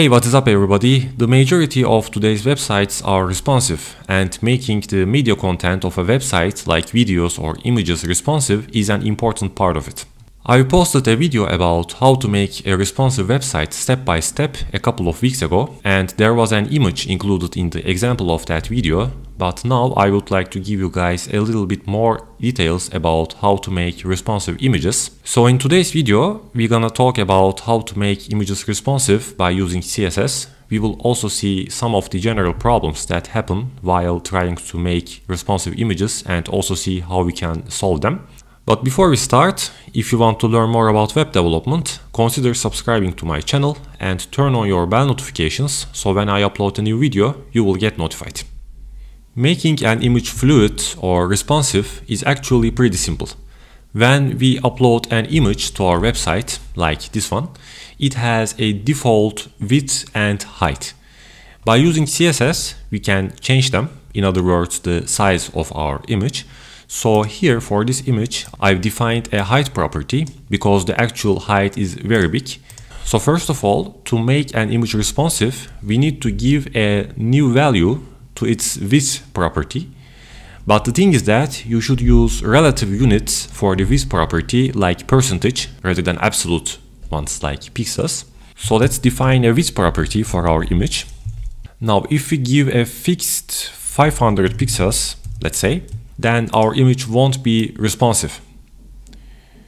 Hey, what is up everybody? The majority of today's websites are responsive and making the media content of a website like videos or images responsive is an important part of it. I posted a video about how to make a responsive website step by step a couple of weeks ago and there was an image included in the example of that video but now I would like to give you guys a little bit more details about how to make responsive images. So in today's video we're gonna talk about how to make images responsive by using CSS. We will also see some of the general problems that happen while trying to make responsive images and also see how we can solve them. But before we start, if you want to learn more about web development, consider subscribing to my channel and turn on your bell notifications so when I upload a new video, you will get notified. Making an image fluid or responsive is actually pretty simple. When we upload an image to our website, like this one, it has a default width and height. By using CSS, we can change them, in other words, the size of our image, so here for this image, I've defined a height property because the actual height is very big. So first of all, to make an image responsive, we need to give a new value to its width property. But the thing is that you should use relative units for the width property like percentage rather than absolute ones like pixels. So let's define a width property for our image. Now if we give a fixed 500 pixels, let's say, then our image won't be responsive.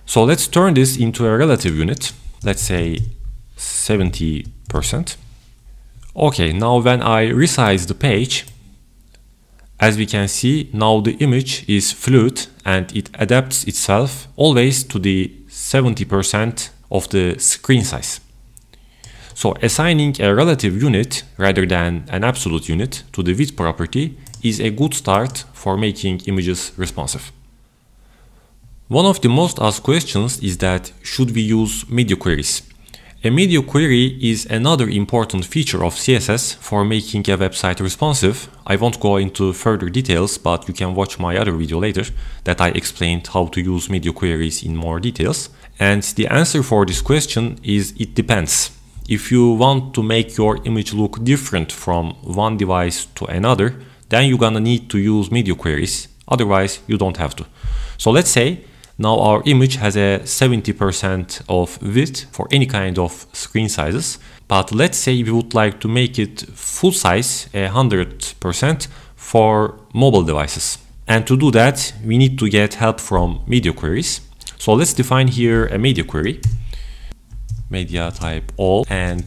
So let's turn this into a relative unit, let's say 70%. Okay, now when I resize the page, as we can see, now the image is fluid and it adapts itself always to the 70% of the screen size. So assigning a relative unit rather than an absolute unit to the width property is a good start for making images responsive. One of the most asked questions is that should we use media queries? A media query is another important feature of CSS for making a website responsive. I won't go into further details, but you can watch my other video later that I explained how to use media queries in more details. And the answer for this question is it depends. If you want to make your image look different from one device to another, then you're gonna need to use media queries. Otherwise, you don't have to. So let's say now our image has a 70% of width for any kind of screen sizes. But let's say we would like to make it full size 100% for mobile devices. And to do that, we need to get help from media queries. So let's define here a media query, media type all, and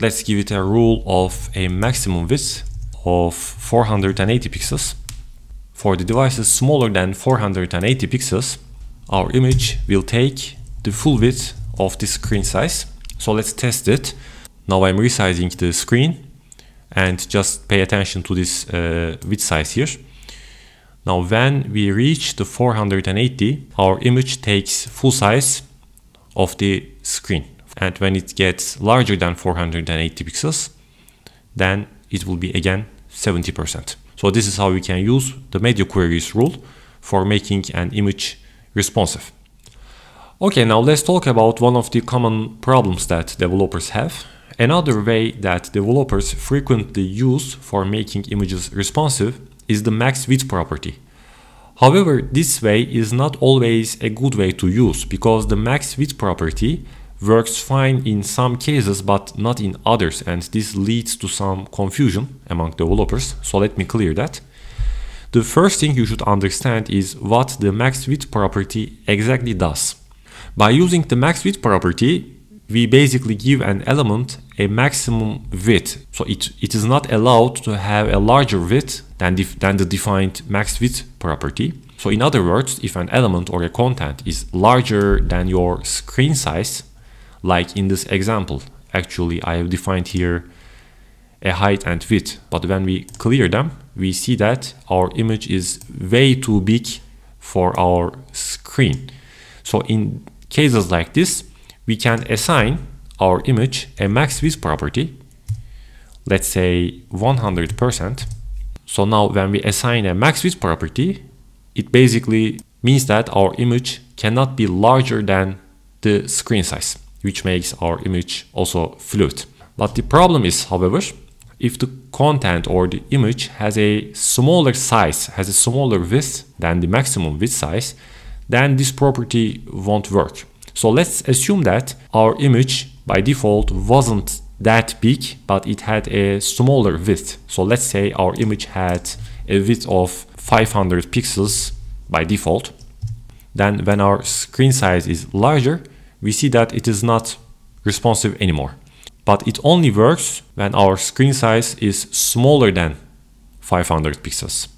let's give it a rule of a maximum width of 480 pixels. For the devices smaller than 480 pixels, our image will take the full width of the screen size. So let's test it. Now I'm resizing the screen and just pay attention to this uh, width size here. Now when we reach the 480, our image takes full size of the screen. And when it gets larger than 480 pixels, then it will be again 70%. So this is how we can use the media queries rule for making an image responsive. Okay, now let's talk about one of the common problems that developers have. Another way that developers frequently use for making images responsive is the max width property. However, this way is not always a good way to use because the max width property works fine in some cases but not in others and this leads to some confusion among developers so let me clear that. The first thing you should understand is what the max width property exactly does. By using the max width property we basically give an element a maximum width so it, it is not allowed to have a larger width than, than the defined max width property. So in other words, if an element or a content is larger than your screen size, like in this example. Actually, I have defined here a height and width, but when we clear them, we see that our image is way too big for our screen. So in cases like this, we can assign our image a max width property, let's say 100%. So now when we assign a max width property, it basically means that our image cannot be larger than the screen size which makes our image also fluid. But the problem is, however, if the content or the image has a smaller size, has a smaller width than the maximum width size, then this property won't work. So let's assume that our image by default wasn't that big, but it had a smaller width. So let's say our image had a width of 500 pixels by default. Then when our screen size is larger, we see that it is not responsive anymore. But it only works when our screen size is smaller than 500 pixels.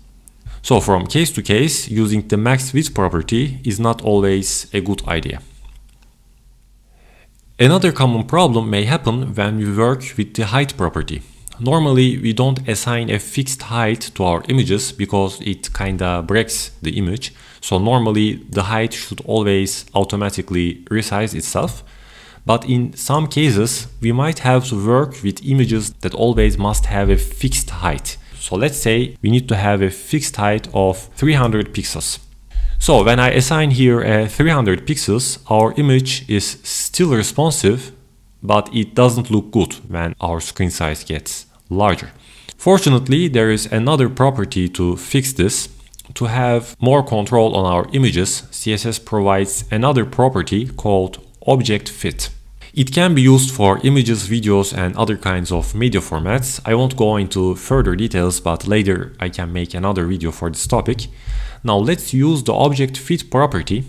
So from case to case, using the max width property is not always a good idea. Another common problem may happen when we work with the height property. Normally, we don't assign a fixed height to our images because it kinda breaks the image. So normally the height should always automatically resize itself. But in some cases, we might have to work with images that always must have a fixed height. So let's say we need to have a fixed height of 300 pixels. So when I assign here a 300 pixels, our image is still responsive, but it doesn't look good when our screen size gets larger. Fortunately, there is another property to fix this. To have more control on our images, CSS provides another property called object fit. It can be used for images, videos and other kinds of media formats. I won't go into further details, but later I can make another video for this topic. Now let's use the object fit property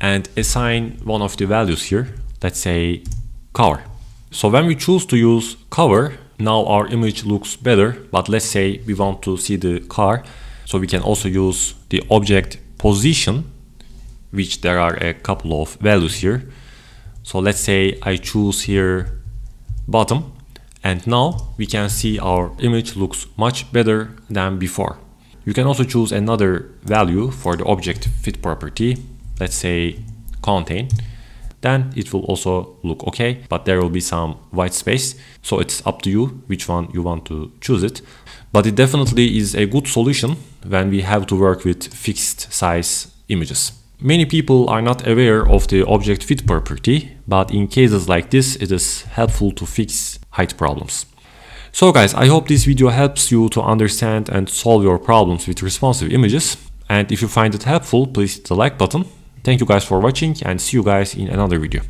and assign one of the values here, let's say cover. So when we choose to use cover, now our image looks better, but let's say we want to see the car. So we can also use the object position, which there are a couple of values here. So let's say I choose here bottom and now we can see our image looks much better than before. You can also choose another value for the object fit property, let's say contain then it will also look okay, but there will be some white space. So it's up to you which one you want to choose it. But it definitely is a good solution when we have to work with fixed size images. Many people are not aware of the object fit property, but in cases like this, it is helpful to fix height problems. So guys, I hope this video helps you to understand and solve your problems with responsive images. And if you find it helpful, please hit the like button. Thank you guys for watching and see you guys in another video.